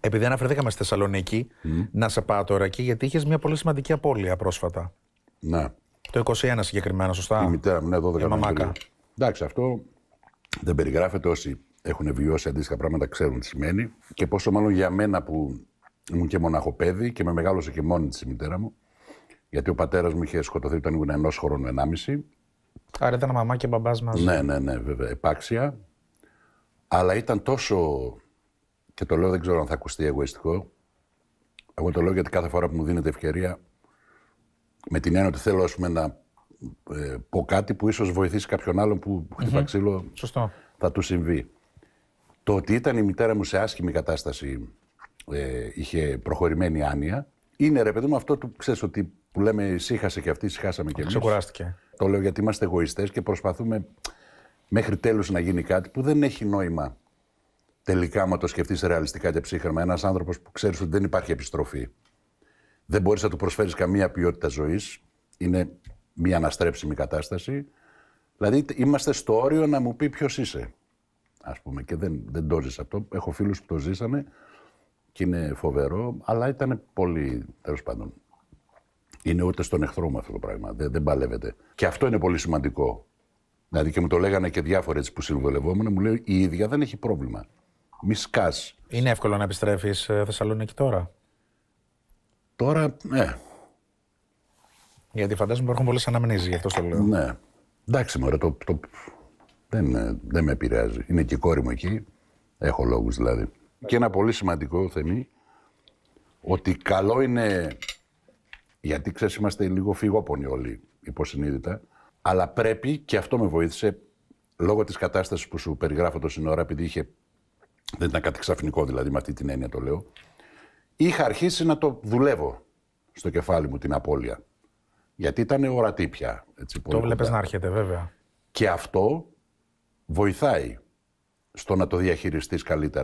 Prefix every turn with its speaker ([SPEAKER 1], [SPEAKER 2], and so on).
[SPEAKER 1] Επειδή αναφερθήκαμε στη Θεσσαλονίκη, να σε πάω τώρα εκεί, γιατί είχες μια πολύ σημαντική απώλεια πρόσφατα. Ναι. Το 21 συγκεκριμένα, σωστά. Η μητέρα μου, ναι, 12 Η μαμάκα. Εντάξει, αυτό δεν περιγράφεται. Όσοι έχουν βιώσει αντίστοιχα πράγματα ξέρουν τι σημαίνει. Και πόσο μάλλον για μένα που ήμουν και μοναχοπέδι και με μεγάλωσε και μόνη της η μητέρα μου. Γιατί ο πατέρας μου είχε σκοτωθεί όταν ήμουν ενός χρόνου, ενάμιση. Άρα ήταν μαμά και μπαμπάς μαζί. Ναι, ναι, ναι, βέβαια. Επάξια. Αλλά ήταν τόσο και το λέω δεν ξέρω αν θα ακουστεί εγωιστικό. Εγώ το λέω γιατί κάθε φορά που μου δίνεται ευκαιρία, με την έννοια ότι θέλω να ε, πω κάτι που ίσως βοηθήσει κάποιον άλλον που χτυπά ξύλο, Σωστό. θα του συμβεί. Το ότι ήταν η μητέρα μου σε άσχημη κατάσταση, ε, είχε προχωρημένη άνοια, είναι ρε παιδί μου αυτό που ξέρεις ότι που λέμε σύχασε και αυτή, συχάσαμε και εμείς. Ξεκουράστηκε. Το λέω γιατί είμαστε εγωιστές και προσπαθούμε μέχρι τέλους να γίνει κάτι που δεν έχει νόημα τελικά, άμα το σκεφτείς ρεαλιστικά και ψύχρεμα, ένας άνθρωπος που ξέρεις ότι δεν υπάρχει επιστροφή, δεν μπορείς να του προσφέρεις καμία ποιότητα ζωής, είναι μια αναστρέψιμη κατάσταση. Δηλαδή, είμαστε στο όριο να μου πει ποιος είσαι, ας πούμε, και δεν, δεν το ζεις αυτό. Έχω φίλους που το ζήσανε και είναι φοβερό, αλλά ήταν πολύ τέλος πάντων. Είναι ούτε στον εχθρό μου αυτό το πράγμα. Δεν, δεν παλεύεται. Και αυτό είναι πολύ σημαντικό. Δηλαδή και μου το λέγανε και διάφορε που συμβολευόμουν, μου λέει η ίδια δεν έχει πρόβλημα. Μη σκάς. Είναι εύκολο να επιστρέφεις ε, Θεσσαλονίκη τώρα. Τώρα, ναι. Γιατί φαντάζομαι υπάρχουν πολλές αναμνήσεις, γι' αυτό το λέω. Ναι. Εντάξει, μωρέ, το, το, δεν, ε, δεν με επηρεάζει. Είναι και η κόρη μου εκεί. Έχω λόγους δηλαδή. Και ένα πολύ σημαντικό θεμή, ότι καλό είναι, γιατί ξέρεις είμαστε λίγο φυγόπονοι όλοι υποσυνείδητα, αλλά πρέπει, και αυτό με βοήθησε, λόγω της κατάστασης που σου περιγράφω το σύνορα, επειδή είχε δεν ήταν κάτι ξαφνικό δηλαδή με αυτή την έννοια το λέω, είχα αρχίσει να το δουλεύω στο κεφάλι μου την απώλεια. Γιατί ήταν ορατή πια. Έτσι, το βλέπεις να έρχεται βέβαια. Και αυτό βοηθάει στο να το διαχειριστείς καλύτερα.